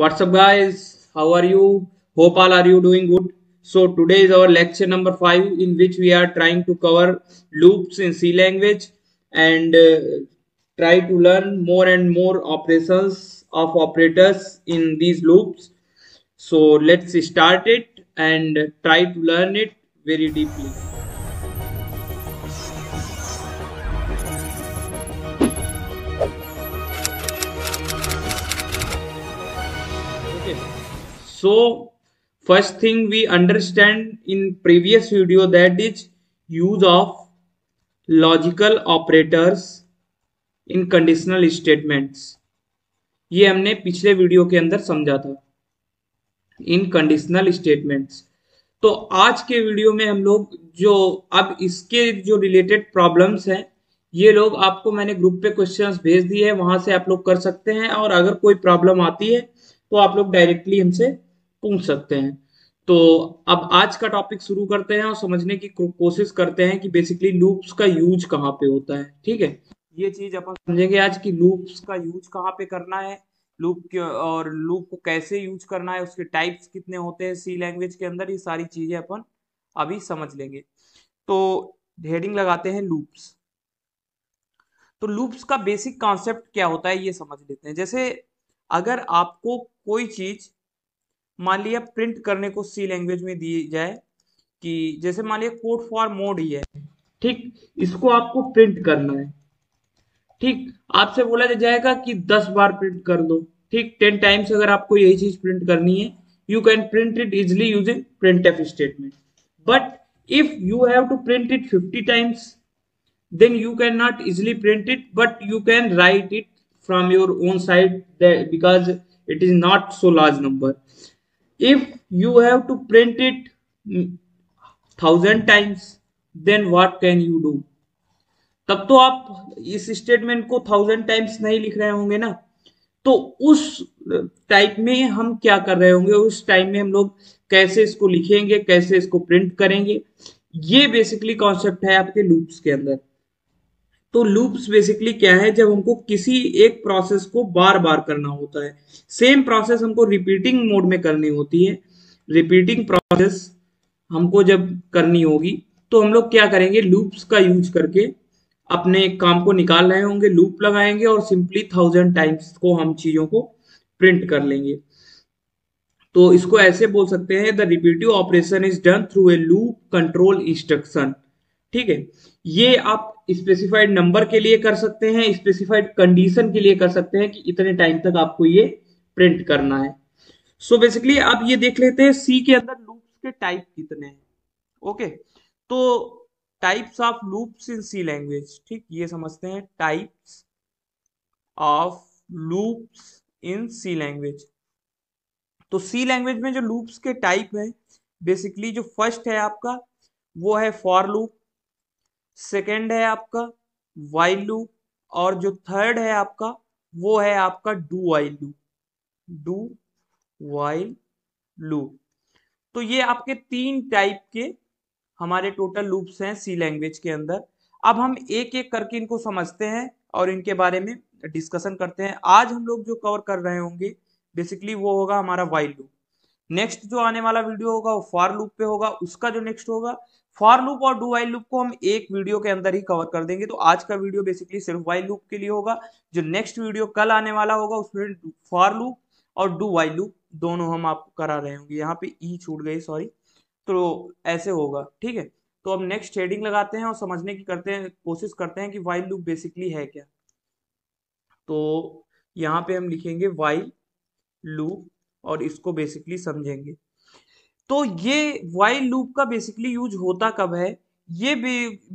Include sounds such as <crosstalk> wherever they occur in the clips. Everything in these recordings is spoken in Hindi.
what's up guys how are you hope all are you doing good so today is our lecture number 5 in which we are trying to cover loops in c language and uh, try to learn more and more operations of operators in these loops so let's start it and try to learn it very deeply so first thing we understand in previous video that is use of logical operators in conditional statements ये हमने पिछले वीडियो के अंदर समझा था इन कंडीशनल स्टेटमेंट्स तो आज के वीडियो में हम लोग जो अब इसके जो रिलेटेड प्रॉब्लम्स हैं ये लोग आपको मैंने ग्रुप पे क्वेश्चंस भेज दिए हैं वहां से आप लोग कर सकते हैं और अगर कोई प्रॉब्लम आती है तो आप लोग डायरेक्टली हमसे पूछ सकते हैं तो अब आज का टॉपिक शुरू करते हैं और समझने की कोशिश करते हैं कि बेसिकली लूप्स का यूज कहाँ पे होता है ठीक है ये चीज अपन समझेंगे आज की लूप्स का यूज कहाँ पे करना है लूप और लूप को कैसे यूज करना है उसके टाइप्स कितने होते हैं सी लैंग्वेज के अंदर ये सारी चीजें अपन अभी समझ लेंगे तो हेडिंग लगाते हैं लूप्स तो लूप्स का बेसिक कॉन्सेप्ट क्या होता है ये समझ लेते हैं जैसे अगर आपको कोई चीज मान लिया प्रिंट करने को सी लैंग्वेज में दी जाए कि जैसे मान लिया कोड फॉर मोड ही है ठीक इसको आपको प्रिंट करना है ठीक आपसे बोला जाएगा कि दस बार प्रिंट कर दो ठीक टेन टाइम्स अगर आपको यही चीज प्रिंट करनी है you can print it easily using print F statement but if you have to print it fifty times then you can not easily print it but you can write it from your own side because it is not so large number if you have to print it thousand times then what can you do तब तो आप इस स्टेटमेंट को थाउजेंड टाइम्स नहीं लिख रहे होंगे ना तो उस टाइप में हम क्या कर रहे होंगे उस टाइम में हम लोग कैसे इसको लिखेंगे कैसे इसको प्रिंट करेंगे ये बेसिकली कॉन्सेप्ट है आपके लूप्स के अंदर तो लूप्स बेसिकली क्या है जब हमको किसी एक प्रोसेस को बार बार करना होता है सेम प्रोसेस हमको रिपीटिंग मोड में करनी होती है रिपीटिंग प्रोसेस हमको जब करनी होगी तो हम लोग क्या करेंगे लूप्स का यूज करके अपने काम को निकाल रहे होंगे लूप लगाएंगे और सिंपली थाउजेंड टाइम्स को हम चीजों को प्रिंट कर लेंगे तो इसको ऐसे बोल सकते हैं the repetitive operation is done through a loop control instruction ठीक है ये आप स्पेसिफाइड नंबर के लिए कर सकते हैं स्पेसिफाइड कंडीशन के लिए कर सकते हैं कि इतने टाइम तक आपको ये प्रिंट करना है सो so बेसिकली आप ये देख लेते हैं सी के अंदर लूप्स के टाइप कितने हैं ओके okay. तो types of loops in C language ठीक ये समझते हैं types of loops in C language तो सी लैंग्वेज में जो लूप्स के टाइप है बेसिकली जो फर्स्ट है आपका वो है फॉर लूप सेकेंड है आपका वाइल लूप और जो थर्ड है आपका वो है आपका do while loop do while loop तो ये आपके तीन टाइप के हमारे टोटल लूप्स हैं सी लैंग्वेज के अंदर अब हम एक एक करके इनको समझते हैं और इनके बारे में डिस्कशन करते हैं आज हम लोग जो कवर कर रहे होंगे बेसिकली वो होगा हमारा वाइल लूप नेक्स्ट जो आने वाला वीडियो होगा वो फॉर लूप पे होगा उसका जो नेक्स्ट होगा फॉर लूप और डू वाइल लूप को हम एक वीडियो के अंदर ही कवर कर देंगे तो आज का वीडियो बेसिकली सिर्फ वाइल लूप के लिए होगा जो नेक्स्ट वीडियो कल आने वाला होगा उसमें फॉर लूप और डू वाइल लूप दोनों हम आपको करा रहे होंगे यहाँ पे ई e छूट गई सॉरी तो ऐसे होगा ठीक है तो अब नेक्स्ट हेडिंग लगाते हैं और समझने की करते हैं कोशिश करते हैं कि वाइल लूप बेसिकली है क्या तो यहाँ पे हम लिखेंगे वाइल लूप और इसको बेसिकली समझेंगे तो ये वाइल लूप का बेसिकली यूज होता कब है ये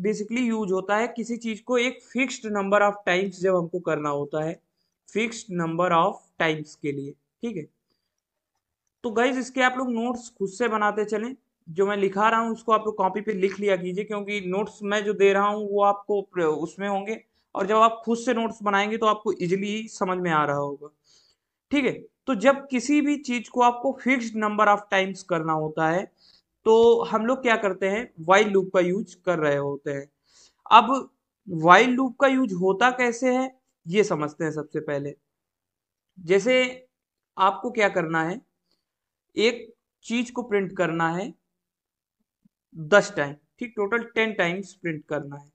बेसिकली यूज होता है किसी चीज को एक फिक्स्ड नंबर ऑफ टाइम्स जब हमको करना होता है फिक्स्ड नंबर ऑफ टाइम्स के लिए ठीक है तो गाइज इसके आप लोग नोट्स खुद से बनाते चले जो मैं लिखा रहा हूँ उसको आप लोग कॉपी पे लिख लिया कीजिए क्योंकि नोट्स मैं जो दे रहा हूँ वो आपको उसमें होंगे और जब आप खुद से नोट्स बनाएंगे तो आपको इजिली समझ में आ रहा होगा ठीक है तो जब किसी भी चीज को आपको फिक्स नंबर ऑफ टाइम्स करना होता है तो हम लोग क्या करते हैं वाइल लूप का यूज कर रहे होते हैं अब वाइल लूप का यूज होता कैसे है ये समझते हैं सबसे पहले जैसे आपको क्या करना है एक चीज को प्रिंट करना है दस टाइम ठीक टोटल टेन टाइम्स प्रिंट करना है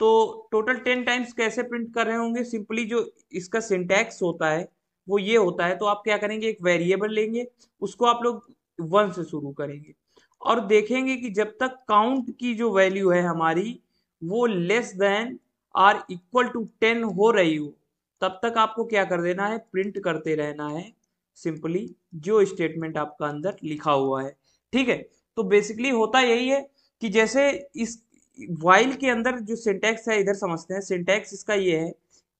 तो टोटल टेन टाइम्स कैसे प्रिंट कर रहे होंगे सिंपली जो इसका सिंटैक्स होता है वो ये होता है तो आप क्या करेंगे एक वेरिएबल लेंगे उसको आप लोग वन से शुरू करेंगे और देखेंगे कि जब तक काउंट की जो वैल्यू है हमारी वो less than or equal to ten हो रही हो तब तक आपको क्या कर देना है प्रिंट करते रहना है सिंपली जो स्टेटमेंट आपका अंदर लिखा हुआ है ठीक है तो बेसिकली होता यही है कि जैसे इस वाइल के अंदर जो सिंटेक्स है इधर समझते हैं सिंटेक्स इसका ये है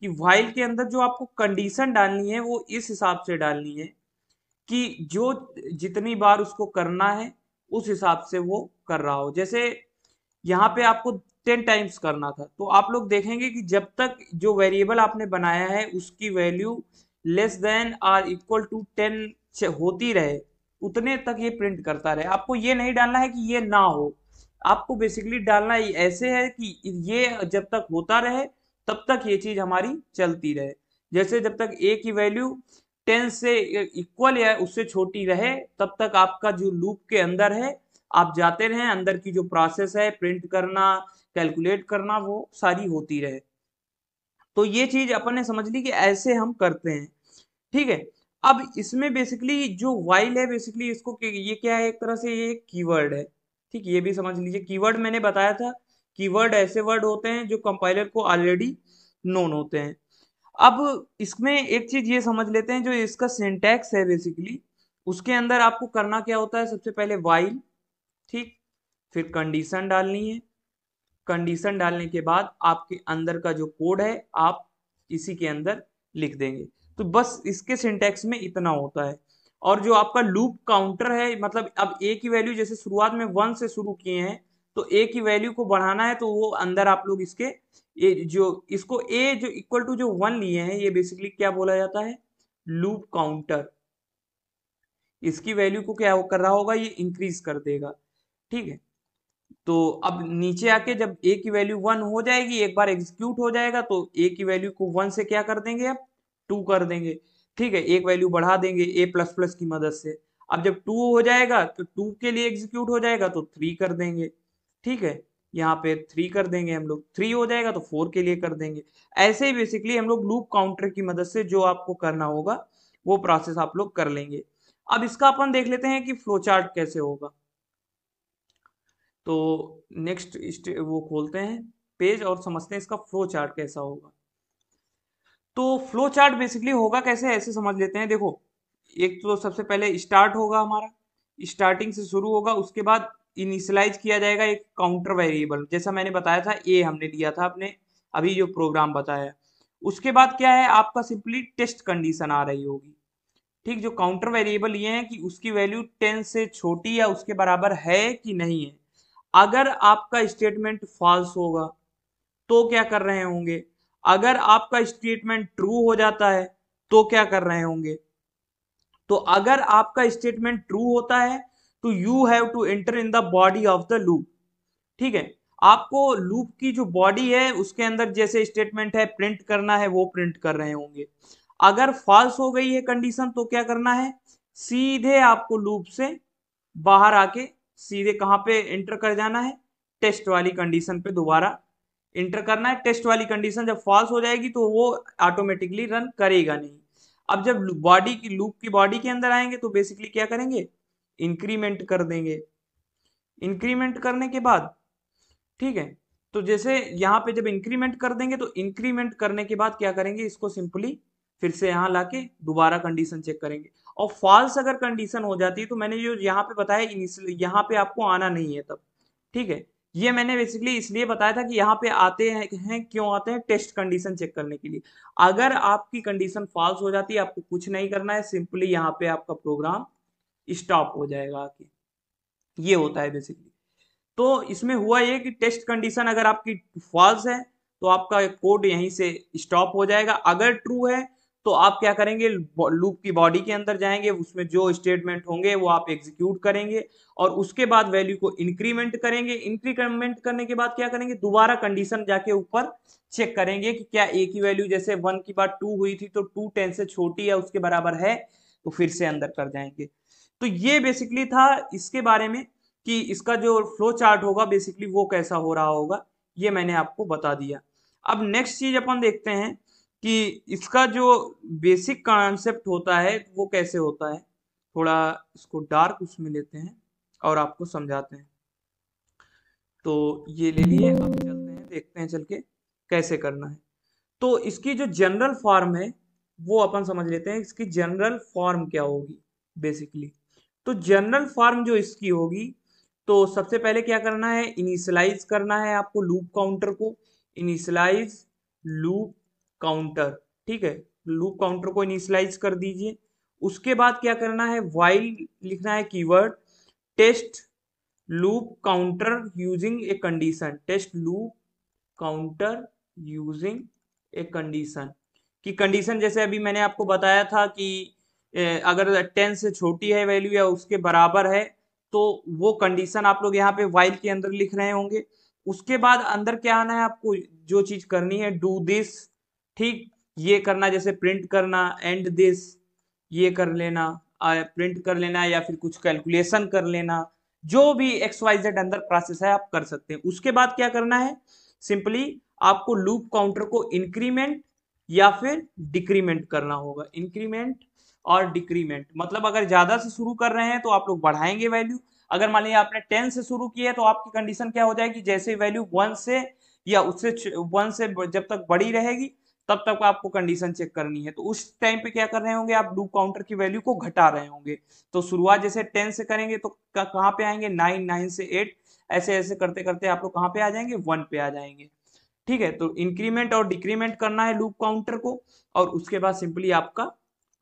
कि वाइल के अंदर जो आपको कंडीशन डालनी है वो इस हिसाब से डालनी है कि जो जितनी बार उसको करना है उस हिसाब से वो कर रहा हो जैसे यहाँ पे आपको टेन टाइम्स करना था तो आप लोग देखेंगे कि जब तक जो वेरिएबल आपने बनाया है उसकी value less than or equal to ten होती रहे उतने तक ये प्रिंट करता रहे आपको ये नहीं डालना है कि ये ना हो आपको बेसिकली डालना ऐसे है कि ये जब तक होता रहे तब तक ये चीज हमारी चलती रहे जैसे जब तक ए की वैल्यू टेन से इक्वल या उससे छोटी रहे तब तक आपका जो लूप के अंदर है आप जाते रहे अंदर की जो प्रोसेस है प्रिंट करना कैलकुलेट करना वो सारी होती रहे तो ये चीज अपन ने समझ ली कि ऐसे हम करते हैं ठीक है अब इसमें बेसिकली जो वाइल है बेसिकली इसको ये क्या है एक तरह से ये कीवर्ड है ठीक ये भी समझ लीजिए कीवर्ड मैंने बताया था कीवर्ड ऐसे वर्ड होते हैं जो कंपाइलर को ऑलरेडी नोन होते हैं अब इसमें एक चीज ये समझ लेते हैं जो इसका सिंटैक्स है बेसिकली उसके अंदर आपको करना क्या होता है सबसे पहले वाइल ठीक फिर कंडीशन डालनी है कंडीशन डालने के बाद आपके अंदर का जो कोड है आप इसी के अंदर लिख देंगे तो बस इसके सिंटैक्स में इतना होता है और जो आपका लूप काउंटर है मतलब अब ए की वैल्यू जैसे शुरुआत में वन से शुरू किए हैं तो ए की वैल्यू को बढ़ाना है तो वो अंदर आप लोग इसके ए जो इसको ए जो इक्वल टू जो वन लिए हैं ये बेसिकली क्या बोला जाता है लूप काउंटर इसकी वैल्यू को क्या कर रहा होगा ये इंक्रीज कर देगा ठीक है तो अब नीचे आके जब ए की वैल्यू वन हो जाएगी एक बार एग्जीक्यूट हो जाएगा तो ए की वैल्यू को वन से क्या कर देंगे अब टू कर देंगे ठीक है एक वैल्यू बढ़ा देंगे ए प्लस प्लस की मदद से अब जब टू हो जाएगा तो टू के लिए एग्जीक्यूट हो जाएगा तो थ्री कर देंगे ठीक है यहाँ पे थ्री कर देंगे हम लोग थ्री हो जाएगा तो फोर के लिए कर देंगे ऐसे ही बेसिकली हम लोग लूप काउंटर की मदद से जो आपको करना होगा वो प्रोसेस आप लोग कर लेंगे अब इसका अपन देख लेते हैं कि फ्लो चार्ट कैसे होगा तो नेक्स्ट वो खोलते हैं पेज और समझते हैं इसका फ्लो चार्ट कैसा होगा तो फ्लो चार्ट बेसिकली होगा कैसे ऐसे समझ लेते हैं देखो एक तो सबसे पहले स्टार्ट होगा हमारा स्टार्टिंग से शुरू होगा उसके बाद इनिशलाइज किया जाएगा एक काउंटर वेरिएबल जैसा मैंने बताया था ए हमने लिया था आपने अभी जो प्रोग्राम बताया उसके बाद क्या है आपका सिंपली टेस्ट कंडीशन आ रही होगी ठीक जो काउंटर वेरिएबल ये है कि उसकी वैल्यू टेन से छोटी या उसके बराबर है कि नहीं है अगर आपका स्टेटमेंट फॉल्स होगा तो क्या कर रहे होंगे अगर आपका स्टेटमेंट ट्रू हो जाता है तो क्या कर रहे होंगे तो अगर आपका स्टेटमेंट ट्रू होता है तो you have to enter in the body of the loop ठीक है आपको लूप की जो बॉडी है उसके अंदर जैसे स्टेटमेंट है प्रिंट करना है वो प्रिंट कर रहे होंगे अगर फॉल्स हो गई है कंडीशन तो क्या करना है सीधे आपको लूप से बाहर आके सीधे कहां पे इंटर कर जाना है टेस्ट वाली कंडीशन पे दोबारा इंटर करना है टेस्ट वाली कंडीशन जब फॉल्स हो जाएगी तो वो ऑटोमेटिकली रन करेगा नहीं अब जब बॉडी की लूप की बॉडी के अंदर आएंगे तो बेसिकली क्या करेंगे इंक्रीमेंट कर देंगे इंक्रीमेंट करने के बाद ठीक है तो जैसे यहाँ पे जब इंक्रीमेंट कर देंगे तो इंक्रीमेंट करने के बाद क्या करेंगे इसको सिंपली फिर से यहाँ लाके दोबारा कंडीशन चेक करेंगे और फॉल्स अगर कंडीशन हो जाती है तो मैंने जो यहाँ पे बताया इनिशियल यहाँ पे आपको आना नहीं है तब ठीक है ये मैंने बेसिकली इसलिए बताया था कि यहाँ पे आते हैं क्यों आते हैं टेस्ट कंडीशन चेक करने के लिए अगर आपकी कंडीशन फॉल्स हो जाती है आपको कुछ नहीं करना है सिंपली यहाँ पे आपका प्रोग्राम स्टॉप हो जाएगा आके ये होता है बेसिकली तो इसमें हुआ ये कि टेस्ट कंडीशन अगर आपकी फॉल्स है तो आपका कोड यहीं से स्टॉप हो जाएगा अगर ट्रू है तो आप क्या करेंगे लूप की बॉडी के अंदर जाएंगे उसमें जो स्टेटमेंट होंगे वो आप एग्जीक्यूट करेंगे और उसके बाद वैल्यू को इंक्रीमेंट करेंगे इंक्रीमेंट करने के बाद क्या करेंगे दोबारा कंडीशन जाके ऊपर चेक करेंगे कि क्या ए की वैल्यू जैसे वन की बात टू हुई थी तो टू टेन से छोटी या उसके बराबर है तो फिर से अंदर कर जाएंगे तो ये बेसिकली था इसके बारे में कि इसका जो फ्लो चार्ट होगा बेसिकली वो कैसा हो रहा होगा ये मैंने आपको बता दिया अब नेक्स्ट चीज अपन देखते हैं कि इसका जो बेसिक कॉन्सेप्ट होता है वो कैसे होता है थोड़ा इसको डार्क उसमें लेते हैं और आपको समझाते हैं तो ये ले लिए अब चलते हैं देखते हैं चल के कैसे करना है तो इसकी जो जनरल फॉर्म है वो अपन समझ लेते हैं इसकी जनरल फॉर्म क्या होगी बेसिकली तो जनरल फॉर्म जो इसकी होगी तो सबसे पहले क्या करना है इनिशलाइज करना है आपको लूप काउंटर को इनिशलाइज लूप काउंटर ठीक है लूप काउंटर को इनिशलाइज कर दीजिए उसके बाद क्या करना है वाइल लिखना है keyword test loop counter using a condition test loop counter using a condition कि कंडीशन जैसे अभी मैंने आपको बताया था कि अगर टेन से छोटी है वैल्यू या उसके बराबर है तो वो कंडीशन आप लोग यहाँ पे वाइल के अंदर लिख रहे होंगे उसके बाद अंदर क्या आना है आपको जो चीज करनी है डू दिस ठीक ये करना जैसे प्रिंट करना एंड दिस ये कर लेना प्रिंट कर लेना या फिर कुछ कैलकुलेशन कर लेना जो भी एक्स वाई जेड अंदर प्रोसेस है आप कर सकते हैं उसके बाद क्या करना है सिंपली आपको लूप काउंटर को इंक्रीमेंट या फिर डिक्रीमेंट करना होगा इंक्रीमेंट और डिक्रीमेंट मतलब अगर ज्यादा से शुरू कर रहे हैं तो आप लोग बढ़ाएंगे वैल्यू अगर मान लीजिए आपने टेन से शुरू किया है तो आपकी कंडीशन क्या हो जाएगी जैसे वैल्यू वन से या उससे वन से जब तक बड़ी रहेगी तब तक आपको कंडीशन चेक करनी है तो उस टाइम पे क्या कर रहे होंगे आप लूप काउंटर की वैल्यू को घटा रहे होंगे तो शुरुआत जैसे टेन से करेंगे तो कहाँ पे आएंगे नाइन नाइन से एट ऐसे ऐसे करते करते आप लोग कहाँ पे आ जाएंगे वन पे आ जाएंगे ठीक है तो इंक्रीमेंट और डिक्रीमेंट करना है लूप काउंटर को और उसके बाद सिंपली आपका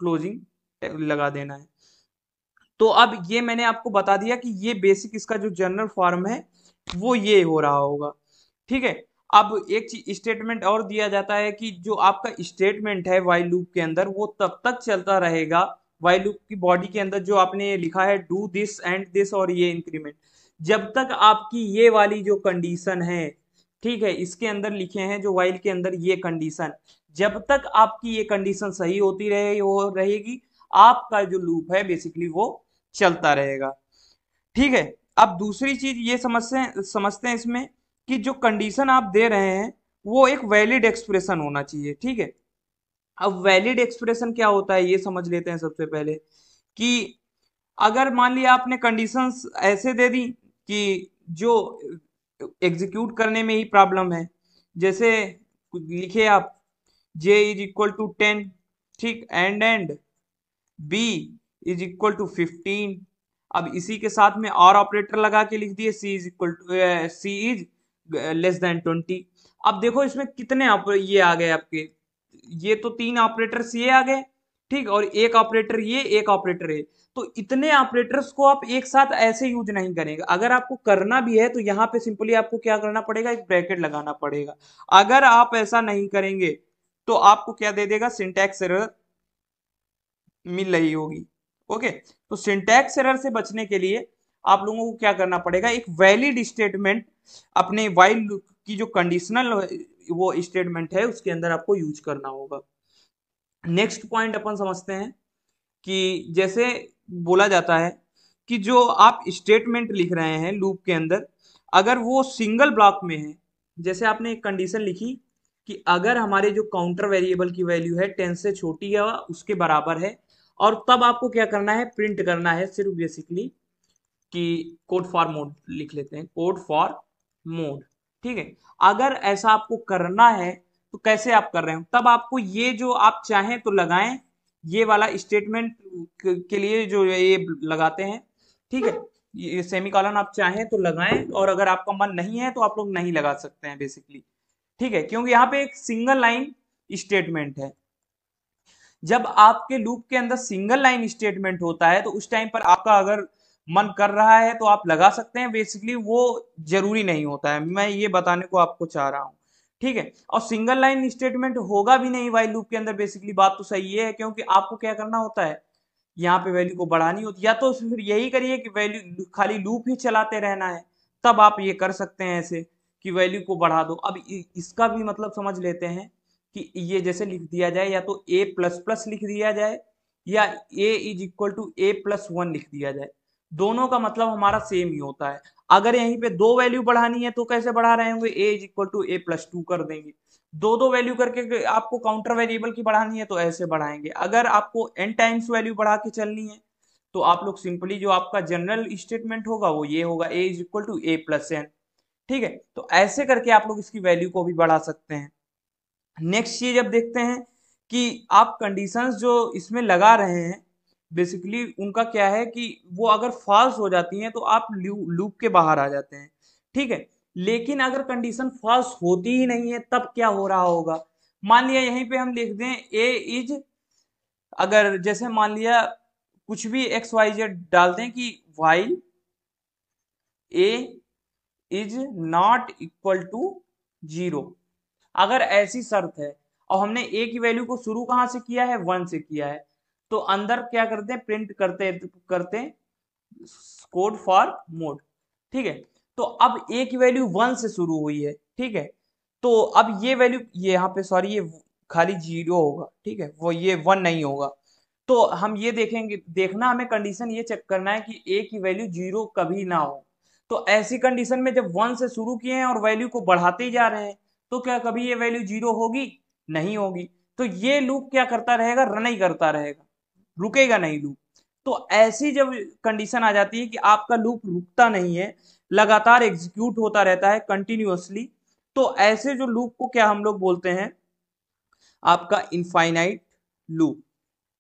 क्लोजिंग लगा देना है तो अब ये मैंने आपको बता दिया कि ये बेसिक इसका जो जनरल फॉर्म है वो ये हो रहा होगा ठीक है अब एक स्टेटमेंट और दिया जाता है कि जो आपका स्टेटमेंट है वाई लूप के अंदर वो तब तक चलता रहेगा वाई लूप की बॉडी के अंदर जो आपने लिखा है डू दिस एंड दिस और ये इंक्रीमेंट जब तक आपकी ये वाली जो कंडीशन है ठीक है इसके अंदर लिखे हैं जो वाइल के अंदर ये कंडीशन जब तक आपकी ये कंडीशन सही होती रहे हो रहेगी आपका जो लूप है बेसिकली वो चलता रहेगा ठीक है अब दूसरी चीज ये समझते समझते हैं इसमें कि जो कंडीशन आप दे रहे हैं वो एक वैलिड एक्सप्रेशन होना चाहिए ठीक है अब वैलिड एक्सप्रेशन क्या होता है ये समझ लेते हैं सबसे पहले कि अगर मान लिया आपने कंडीशंस ऐसे दे दी कि जो एग्जीक्यूट करने में ही प्रॉब्लम है जैसे लिखे आप J is equal to ten ठीक and and B is equal to fifteen अब इसी के साथ में और ऑपरेटर लगा के लिख दिए C is equal to C is less than twenty अब देखो इसमें कितने ये आ गए आपके ये तो तीन ऑपरेटर ये आ गए ठीक और एक ऑपरेटर ये एक ऑपरेटर है तो इतने ऑपरेटर्स को आप एक साथ ऐसे यूज नहीं करेंगे अगर आपको करना भी है तो यहाँ पे सिंपली आपको क्या करना पड़ेगा एक ब्रैकेट लगाना पड़ेगा अगर आप ऐसा नहीं करेंगे तो आपको क्या दे देगा सिंटैक्स एरर मिल रही होगी ओके तो सिंटैक्स एरर से बचने के लिए आप लोगों को क्या करना पड़ेगा एक वैलिड स्टेटमेंट अपने वाइल की जो कंडीशनल वो स्टेटमेंट है उसके अंदर आपको यूज करना होगा नेक्स्ट पॉइंट अपन समझते हैं कि जैसे बोला जाता है कि जो आप स्टेटमेंट लिख रहे हैं लूप के अंदर अगर वो सिंगल ब्लॉक में है जैसे आपने एक कंडीशन लिखी कि अगर हमारे जो काउंटर वेरिएबल की वैल्यू है टेन से छोटी है उसके बराबर है और तब आपको क्या करना है प्रिंट करना है सिर्फ बेसिकली कि कोड फॉर मोड लिख लेते हैं कोड फॉर मोड ठीक है अगर ऐसा आपको करना है तो कैसे आप कर रहे हो तब आपको ये जो आप चाहें तो लगाएं ये वाला स्टेटमेंट के लिए जो ये लगाते हैं ठीक है ये सेमी कॉलन आप चाहें तो लगाएं और अगर आपका मन नहीं है तो आप लोग नहीं लगा सकते हैं बेसिकली ठीक है क्योंकि यहाँ पे एक सिंगल लाइन स्टेटमेंट है जब आपके लूप के अंदर सिंगल लाइन स्टेटमेंट होता है तो उस टाइम पर आपका अगर मन कर रहा है तो आप लगा सकते हैं बेसिकली वो जरूरी नहीं होता है मैं ये बताने को आपको चाह रहा हूँ ठीक है और सिंगल लाइन स्टेटमेंट होगा भी नहीं वाई लूप के अंदर बेसिकली बात तो सही है क्योंकि आपको क्या करना होता है यहाँ पे वैल्यू को बढ़ानी होती या तो फिर यही करिए कि वैल्यू खाली लूप ही चलाते रहना है तब आप ये कर सकते हैं ऐसे कि वैल्यू को बढ़ा दो अब इसका भी मतलब समझ लेते हैं कि ये जैसे लिख दिया जाए या तो ए प्लस प्लस लिख दिया जाए या A is equal to A plus one लिख दिया जाए दोनों का मतलब हमारा सेम ही होता है अगर यहीं पे दो वैल्यू बढ़ानी है तो कैसे बढ़ा रहे होंगे A is equal to A plus two कर देंगे दो दो वैल्यू करके आपको काउंटर वेरिएबल की बढ़ानी है तो ऐसे बढ़ाएंगे अगर आपको एन टाइम्स वैल्यू बढ़ा के चलनी है तो आप लोग सिंपली जो आपका जनरल स्टेटमेंट होगा वो ये होगा A is equal to A plus N ठीक है तो ऐसे करके आप लोग इसकी वैल्यू को भी बढ़ा सकते हैं नेक्स्ट चीज अब देखते हैं कि आप कंडीशंस जो इसमें लगा रहे हैं बेसिकली उनका क्या है कि वो अगर फॉल्स हो जाती हैं तो आप लूप के बाहर आ जाते हैं ठीक है लेकिन अगर कंडीशन फॉल्स होती ही नहीं है तब क्या हो रहा होगा मान लिया यहीं पे हम लिख दें ए इज अगर जैसे मान लिया कुछ भी एक्स वाई जेड डाल दें कि Y A is not equal to zero अगर ऐसी शर्त है और हमने ए की वैल्यू को शुरू कहाँ से किया है वन से किया है तो अंदर क्या करते हैं प्रिंट करते करते कोड फॉर मोड ठीक है तो अब ए की वैल्यू वन से शुरू हुई है ठीक है तो अब ये वैल्यू ये यहाँ पे सॉरी ये खाली जीरो होगा ठीक है वो ये वन नहीं होगा तो हम ये देखेंगे देखना हमें कंडीशन ये चेक करना है कि ए की वैल्यू जीरो कभी ना हो तो ऐसी कंडीशन में जब वन से शुरू किए हैं और वैल्यू को बढ़ाते ही जा रहे हैं तो क्या कभी ये वैल्यू जीरो होगी नहीं होगी तो ये लूप क्या करता रहेगा रन ही करता रहेगा रुकेगा नहीं लूप तो ऐसी जब कंडीशन आ जाती है कि आपका लूप रुकता नहीं है लगातार एग्जीक्यूट होता रहता है कंटिन्यूसली तो ऐसे जो लूप को क्या हम लोग बोलते हैं आपका इनफाइनाइट लूप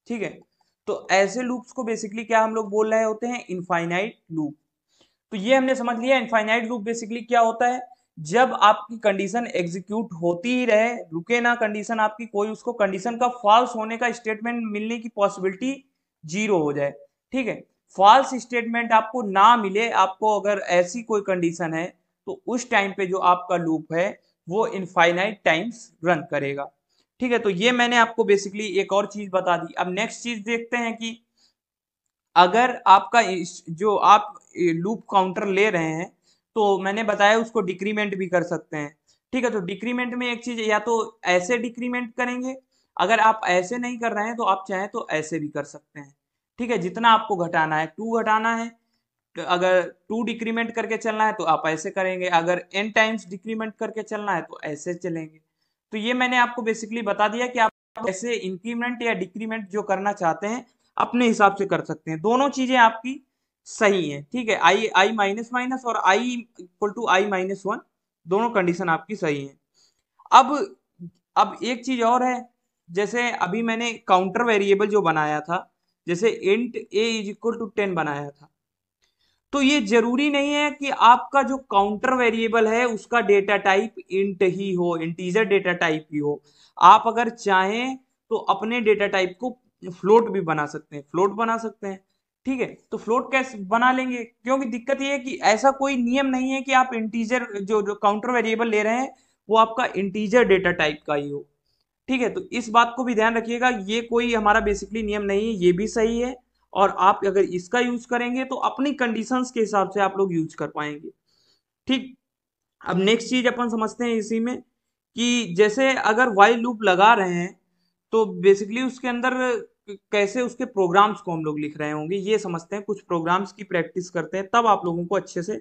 ठीक है तो ऐसे लूप्स को बेसिकली क्या हम लोग बोल रहे होते हैं इनफाइनाइट लूप तो ये हमने समझ लिया इनफाइनाइट लूप बेसिकली क्या होता है जब आपकी कंडीशन एग्जीक्यूट होती ही रहे रुके ना कंडीशन आपकी कोई उसको कंडीशन का फॉल्स होने का स्टेटमेंट मिलने की पॉसिबिलिटी जीरो हो जाए ठीक है फॉल्स स्टेटमेंट आपको ना मिले आपको अगर ऐसी कोई कंडीशन है तो उस टाइम पे जो आपका लूप है वो इनफाइनाइट टाइम्स रन करेगा ठीक है तो ये मैंने आपको बेसिकली एक और चीज बता दी अब नेक्स्ट चीज देखते हैं कि अगर आपका जो आप लूप काउंटर ले रहे हैं तो मैंने बताया उसको डिक्रीमेंट भी कर सकते हैं ठीक है तो डिक्रीमेंट में एक चीज या तो ऐसे डिक्रीमेंट करेंगे अगर आप ऐसे नहीं कर रहे हैं तो आप चाहें तो ऐसे भी कर सकते हैं ठीक है जितना आपको घटाना है टू घटाना है तो अगर टू डिक्रीमेंट करके चलना है तो आप ऐसे करेंगे अगर एन टाइम्स डिक्रीमेंट करके चलना है तो ऐसे चलेंगे तो ये मैंने आपको बेसिकली बता दिया कि आप ऐसे इंक्रीमेंट या डिक्रीमेंट जो करना चाहते हैं अपने हिसाब से कर सकते हैं दोनों चीजें आपकी सही है ठीक है आई आई माइनस माइनस और I equal to I minus one दोनों कंडीशन आपकी सही है अब अब एक चीज और है जैसे अभी मैंने काउंटर वेरिएबल जो बनाया था जैसे int A is equal to ten बनाया था तो ये जरूरी नहीं है कि आपका जो काउंटर वेरिएबल है उसका डेटा टाइप इंट ही हो इंटीजर डेटा टाइप ही हो आप अगर चाहें तो अपने डेटा टाइप को फ्लोट भी बना सकते हैं फ्लोट बना सकते हैं ठीक है तो फ्लोट कैस बना लेंगे क्योंकि दिक्कत ये है कि ऐसा कोई नियम नहीं है कि आप इंटीजर जो जो काउंटर वेरिएबल ले रहे हैं वो आपका इंटीजर डेटा टाइप का ही हो ठीक है तो इस बात को भी ध्यान रखिएगा ये कोई हमारा बेसिकली नियम नहीं है ये भी सही है और आप अगर इसका यूज करेंगे तो अपनी कंडीशंस के हिसाब से आप लोग यूज कर पाएंगे ठीक अब नेक्स्ट चीज अपन समझते हैं इसी में कि जैसे अगर वाई लूप लगा रहे हैं तो बेसिकली उसके अंदर कैसे उसके प्रोग्राम्स को हम लोग लिख रहे होंगे ये समझते हैं कुछ प्रोग्राम्स की प्रैक्टिस करते हैं तब आप लोगों को अच्छे से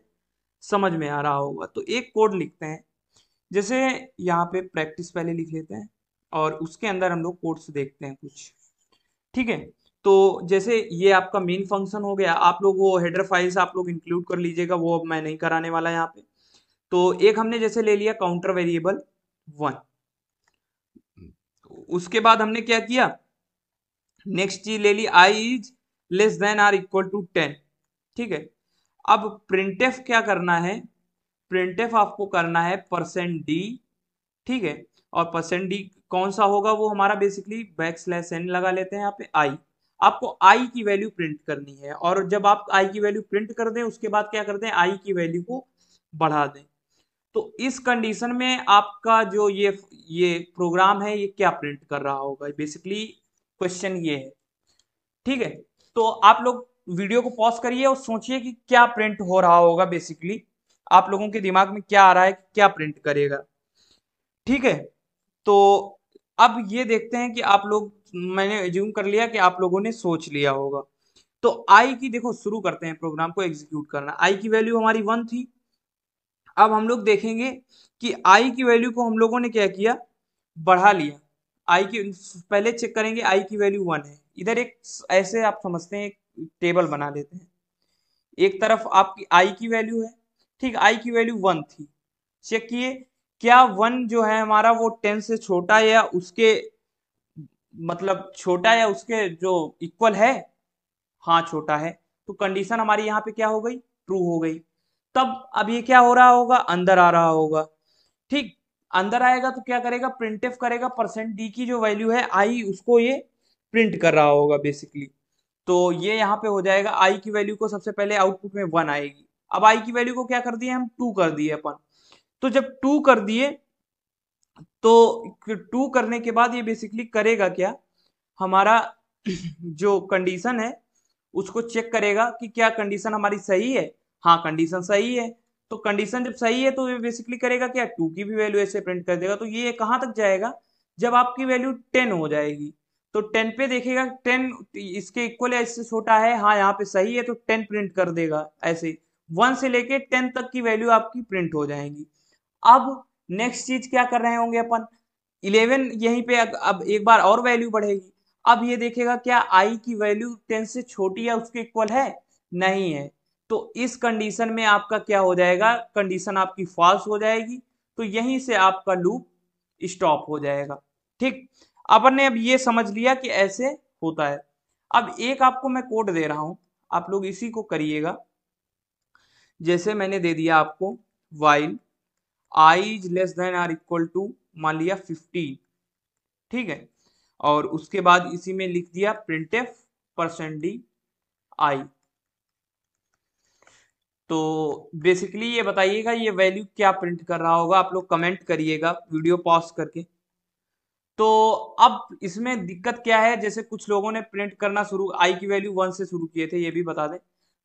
समझ में आ रहा होगा तो एक कोड लिखते हैं जैसे यहाँ पे प्रैक्टिस पहले लिख लेते हैं और उसके अंदर हम लोग कोड्स देखते हैं कुछ ठीक है तो जैसे ये आपका मेन फंक्शन हो गया आप लोग वो हेडर फाइल्स आप लोग इंक्लूड कर लीजिएगा वो अब मैं नहीं कराने वाला यहाँ पे तो एक हमने जैसे ले लिया काउंटर वेरिएबल वन उसके बाद हमने क्या किया नेक्स्ट चीज ले ली I is less than or equal to ten ठीक है अब प्रिंट एफ क्या करना है प्रिंट एफ आपको करना है परसेंट डी ठीक है और परसेंट डी कौन सा होगा वो हमारा बेसिकली बैक स्लैस एन लगा लेते हैं यहाँ पे आई आपको आई की वैल्यू प्रिंट करनी है और जब आप आई की वैल्यू प्रिंट कर दें उसके बाद क्या करते हैं आई की वैल्यू को बढ़ा दें तो इस कंडीशन में आपका जो ये ये प्रोग्राम है ये क्या प्रिंट कर रहा होगा बेसिकली क्वेश्चन ये है ठीक है तो आप लोग वीडियो को पॉज करिए और सोचिए कि क्या प्रिंट हो रहा होगा बेसिकली आप लोगों के दिमाग में क्या आ रहा है क्या प्रिंट करेगा ठीक है तो अब ये देखते हैं कि आप लोग मैंने एज्यूम कर लिया कि आप लोगों ने सोच लिया होगा तो आई की देखो शुरू करते हैं प्रोग्राम को एग्जीक्यूट करना आई की वैल्यू हमारी वन थी अब हम लोग देखेंगे कि आई की वैल्यू को हम लोगों ने क्या किया बढ़ा लिया आई की पहले चेक करेंगे आई की वैल्यू वन है इधर एक ऐसे आप समझते हैं एक टेबल बना देते हैं एक तरफ आपकी आई की वैल्यू है ठीक आई की वैल्यू वन थी चेक किए क्या वन जो है हमारा वो टेन से छोटा या उसके मतलब छोटा या उसके जो इक्वल है हाँ छोटा है तो कंडीशन हमारी यहाँ पे क्या हो गई ट्रू हो गई तब अब ये क्या हो रहा होगा अंदर आ रहा होगा ठीक अंदर आएगा तो क्या करेगा प्रिंट एफ करेगा परसेंट डी की जो वैल्यू है आई उसको ये प्रिंट कर रहा होगा बेसिकली तो ये यहाँ पे हो जाएगा आई की वैल्यू को सबसे पहले आउटपुट में वन आएगी अब आई की वैल्यू को क्या कर दिए हम टू कर दिए अपन तो जब टू कर दिए तो टू करने के बाद ये बेसिकली करेगा क्या हमारा <clears throat> जो कंडीशन है उसको चेक करेगा कि क्या कंडीशन हमारी सही है हाँ कंडीशन सही है तो कंडीशन जब सही है तो ये बेसिकली करेगा क्या टू की भी वैल्यू ऐसे प्रिंट कर देगा तो ये कहां तक जाएगा जब आपकी वैल्यू टेन हो जाएगी तो टेन पे देखेगा टेन इसके इक्वल है इससे छोटा है हाँ यहाँ पे सही है तो टेन प्रिंट कर देगा ऐसे वन से लेके टेन तक की वैल्यू आपकी प्रिंट हो जाएंगी अब नेक्स्ट चीज क्या कर रहे होंगे अपन इलेवन यहीं पे अब एक बार और वैल्यू बढ़ेगी अब ये देखेगा क्या आई की वैल्यू टेन से छोटी या उसके इक्वल है नहीं है तो इस कंडीशन में आपका क्या हो जाएगा कंडीशन आपकी फॉल्स हो जाएगी तो यहीं से आपका लूप स्टॉप हो जाएगा ठीक अपन ने अब ये समझ लिया कि ऐसे होता है अब एक आपको मैं कोड दे रहा हूं आप लोग इसी को करिएगा जैसे मैंने दे दिया आपको while I is less than or equal to मान लिया फिफ्टीन ठीक है और उसके बाद इसी में लिख दिया print F percent D I तो बेसिकली ये बताइएगा ये वैल्यू क्या प्रिंट कर रहा होगा आप लोग कमेंट करिएगा वीडियो पॉज करके तो अब इसमें दिक्कत क्या है जैसे कुछ लोगों ने प्रिंट करना शुरू आई की वैल्यू वन से शुरू किए थे ये भी बता दें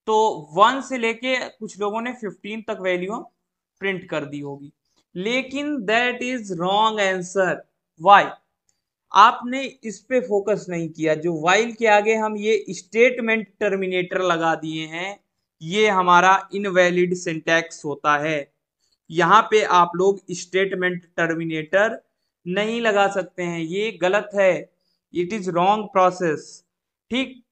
तो वन से लेके कुछ लोगों ने फिफ्टीन तक वैल्यू प्रिंट कर दी होगी लेकिन that is wrong answer why आपने इस पे फोकस नहीं किया जो वाइल के आगे हम ये स्टेटमेंट टर्मिनेटर लगा दिए हैं ये हमारा इनवैलिड सिंटैक्स होता है यहाँ पे आप लोग स्टेटमेंट टर्मिनेटर नहीं लगा सकते हैं ये गलत है इट इज रॉन्ग प्रोसेस ठीक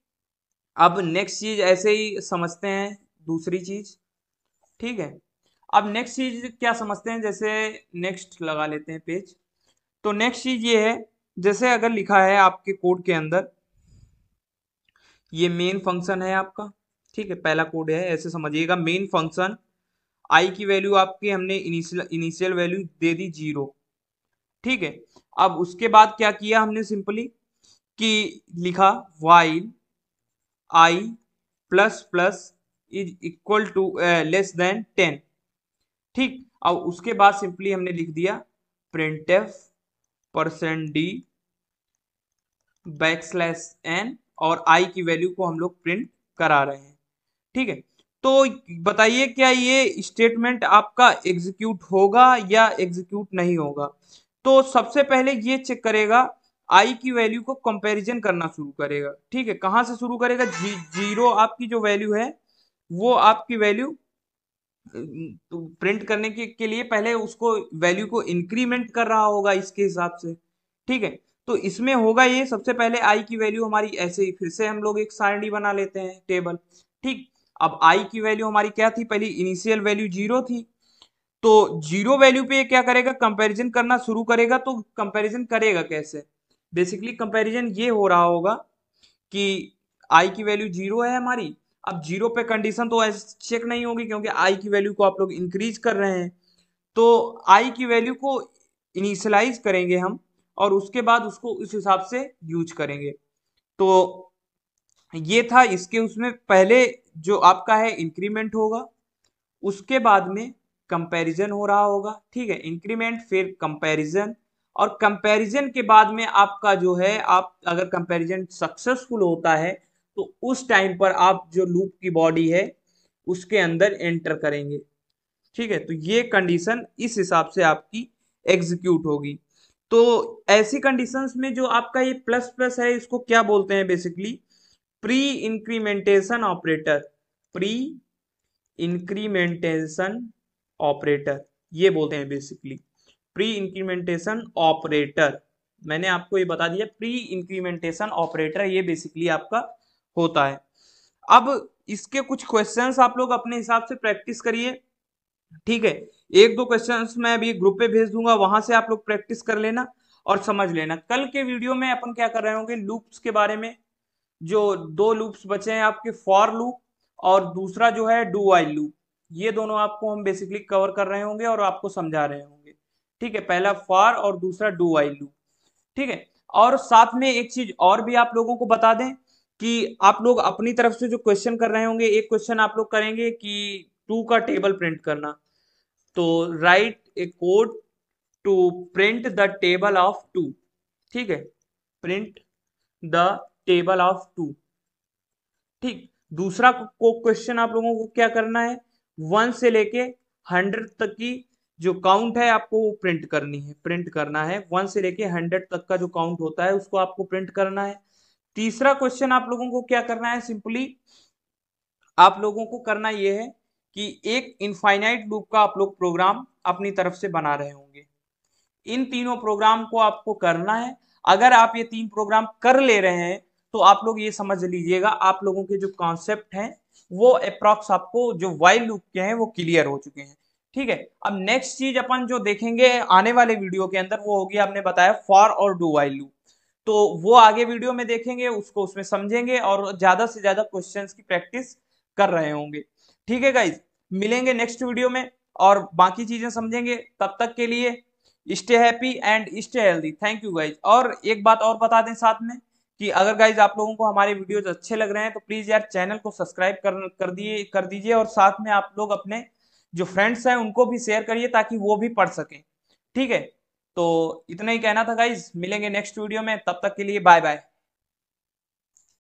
अब नेक्स्ट चीज ऐसे ही समझते हैं दूसरी चीज ठीक है अब नेक्स्ट चीज क्या समझते हैं जैसे नेक्स्ट लगा लेते हैं पेज तो नेक्स्ट चीज ये है जैसे अगर लिखा है आपके कोड के अंदर ये मेन फंक्शन है आपका ठीक है पहला कोड है ऐसे समझिएगा मेन फंक्शन आई की वैल्यू आपकी हमने इनिशियल इनिशियल वैल्यू दे दी जीरो ठीक है अब उसके बाद क्या किया हमने सिंपली कि लिखा while I plus plus is equal to less than ten ठीक अब उसके बाद सिंपली हमने लिख दिया print F percent D back slash N और आई की वैल्यू को हम लोग प्रिंट करा रहे हैं ठीक है तो बताइए क्या ये स्टेटमेंट आपका एग्जीक्यूट होगा या एग्जीक्यूट नहीं होगा तो सबसे पहले ये चेक करेगा आई की वैल्यू को कंपैरिजन करना शुरू करेगा ठीक है कहां से शुरू करेगा जी जीरो आपकी जो वैल्यू है वो आपकी वैल्यू प्रिंट तो करने के, के लिए पहले उसको वैल्यू को इंक्रीमेंट कर रहा होगा इसके हिसाब से ठीक है तो इसमें होगा ये सबसे पहले आई की वैल्यू हमारी ऐसे ही फिर से हम लोग एक सारणी बना लेते हैं टेबल ठीक अब आई की वैल्यू हमारी क्या थी पहली इनिशियल वैल्यू जीरो थी तो जीरो वैल्यू पे क्या करेगा कंपैरिजन करना शुरू करेगा तो कंपैरिजन करेगा कैसे बेसिकली कंपैरिजन ये हो रहा होगा कि आई की वैल्यू जीरो है हमारी अब जीरो पे कंडीशन तो चेक नहीं होगी क्योंकि आई की वैल्यू को आप लोग इंक्रीज कर रहे हैं तो आई की वैल्यू को इनिशलाइज करेंगे हम और उसके बाद उसको उस हिसाब से यूज करेंगे तो ये था इसके उसमें पहले जो आपका है इंक्रीमेंट होगा उसके बाद में कंपैरिजन हो रहा होगा ठीक है इंक्रीमेंट फिर कंपैरिजन और कंपैरिजन के बाद में आपका जो है आप अगर कंपैरिजन सक्सेसफुल होता है तो उस टाइम पर आप जो लूप की बॉडी है उसके अंदर एंटर करेंगे ठीक है तो ये कंडीशन इस हिसाब से आपकी एग्जीक्यूट होगी तो ऐसी कंडीशंस में जो आपका ये प्लस प्लस है इसको क्या बोलते हैं basically pre incrementation operator pre incrementation operator ये बोलते हैं बेसिकली प्री इंक्रीमेंटेशन ऑपरेटर मैंने आपको ये बता दिया प्री इंक्रीमेंटेशन ऑपरेटर ये बेसिकली आपका होता है अब इसके कुछ क्वेश्चंस आप लोग अपने हिसाब से प्रैक्टिस करिए ठीक है एक दो क्वेश्चंस मैं अभी ग्रुप पे भेज दूंगा वहां से आप लोग प्रैक्टिस कर लेना और समझ लेना कल के वीडियो में अपन क्या कर रहे होंगे लूप्स के बारे में जो दो लूप्स बचे हैं आपके फॉर लूप और दूसरा जो है डू आई लूप ये दोनों आपको हम बेसिकली कवर कर रहे होंगे और आपको समझा रहे होंगे ठीक है पहला फॉर और दूसरा डू आई लूप ठीक है और साथ में एक चीज और भी आप लोगों को बता दें कि आप लोग अपनी तरफ से जो क्वेश्चन कर रहे होंगे एक क्वेश्चन आप लोग करेंगे कि टू का टेबल प्रिंट करना तो write a code to print the table of two ठीक है print the table of two ठीक दूसरा को क्वेश्चन आप लोगों को क्या करना है वन से लेके हंड्रेड तक की जो काउंट है आपको वो प्रिंट करनी है प्रिंट करना है वन से लेके हंड्रेड तक का जो काउंट होता है उसको आपको प्रिंट करना है तीसरा क्वेश्चन आप लोगों को क्या करना है सिंपली आप लोगों को करना यह है कि एक इनफाइनाइट लूप का आप लोग प्रोग्राम अपनी तरफ से बना रहे होंगे इन तीनों प्रोग्राम को आपको करना है अगर आप ये तीन प्रोग्राम कर ले रहे हैं तो आप लोग ये समझ लीजिएगा आप लोगों के जो कॉन्सेप्ट हैं वो अप्रॉक्स आपको जो वाइल लुक के हैं वो क्लियर हो चुके हैं ठीक है अब नेक्स्ट चीज अपन जो देखेंगे आने वाले वीडियो के अंदर वो होगी आपने बताया फॉर और डू वाइल लुक तो वो आगे वीडियो में देखेंगे उसको उसमें समझेंगे और ज्यादा से ज्यादा क्वेश्चंस की प्रैक्टिस कर रहे होंगे ठीक है गाइज मिलेंगे नेक्स्ट वीडियो में और बाकी चीजें समझेंगे तब तक के लिए stay happy and stay healthy thank you guys और एक बात और बता दें साथ में कि अगर गाइज आप लोगों को हमारे वीडियोज अच्छे लग रहे हैं तो प्लीज यार चैनल को सब्सक्राइब कर कर दिए कर दीजिए और साथ में आप लोग अपने जो फ्रेंड्स हैं उनको भी शेयर करिए ताकि वो भी पढ़ सकें ठीक है तो इतना ही कहना था गाइज मिलेंगे नेक्स्ट वीडियो में तब तक के लिए बाय बाय